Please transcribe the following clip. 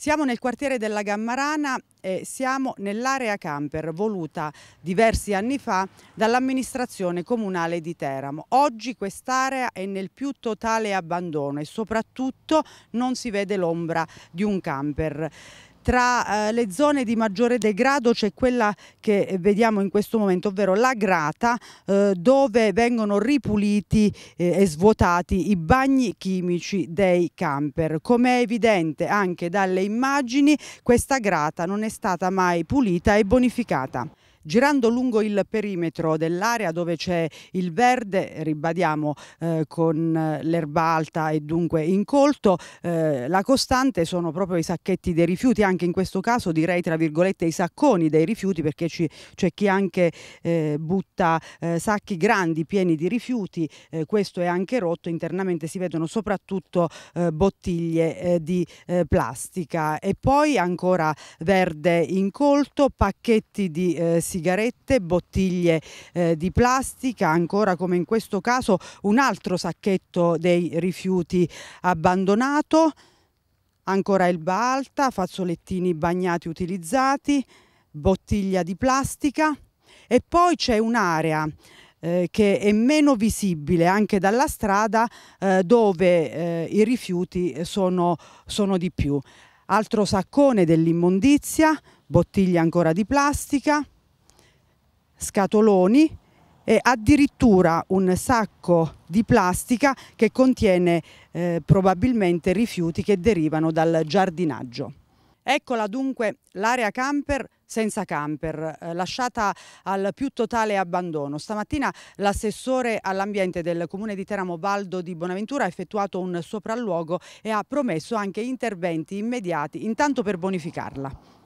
Siamo nel quartiere della Gammarana e siamo nell'area camper voluta diversi anni fa dall'amministrazione comunale di Teramo. Oggi quest'area è nel più totale abbandono e soprattutto non si vede l'ombra di un camper tra eh, le zone di maggiore degrado c'è quella che vediamo in questo momento, ovvero la grata, eh, dove vengono ripuliti eh, e svuotati i bagni chimici dei camper. Come è evidente anche dalle immagini, questa grata non è stata mai pulita e bonificata. Girando lungo il perimetro dell'area dove c'è il verde, ribadiamo eh, con eh, l'erba alta e dunque incolto, eh, la costante sono proprio i sacchetti dei rifiuti, anche in questo caso direi tra virgolette i sacconi dei rifiuti perché c'è chi anche eh, butta eh, sacchi grandi pieni di rifiuti, eh, questo è anche rotto, internamente si vedono soprattutto bottiglie di plastica e poi ancora verde incolto, pacchetti di eh, sigarette, bottiglie eh, di plastica, ancora come in questo caso un altro sacchetto dei rifiuti abbandonato, ancora il alta, fazzolettini bagnati utilizzati, bottiglia di plastica e poi c'è un'area eh, che è meno visibile anche dalla strada eh, dove eh, i rifiuti sono, sono di più. Altro saccone dell'immondizia, bottiglie ancora di plastica, scatoloni e addirittura un sacco di plastica che contiene eh, probabilmente rifiuti che derivano dal giardinaggio. Eccola dunque l'area camper senza camper, eh, lasciata al più totale abbandono. Stamattina l'assessore all'ambiente del comune di Teramo Baldo di Bonaventura ha effettuato un sopralluogo e ha promesso anche interventi immediati, intanto per bonificarla.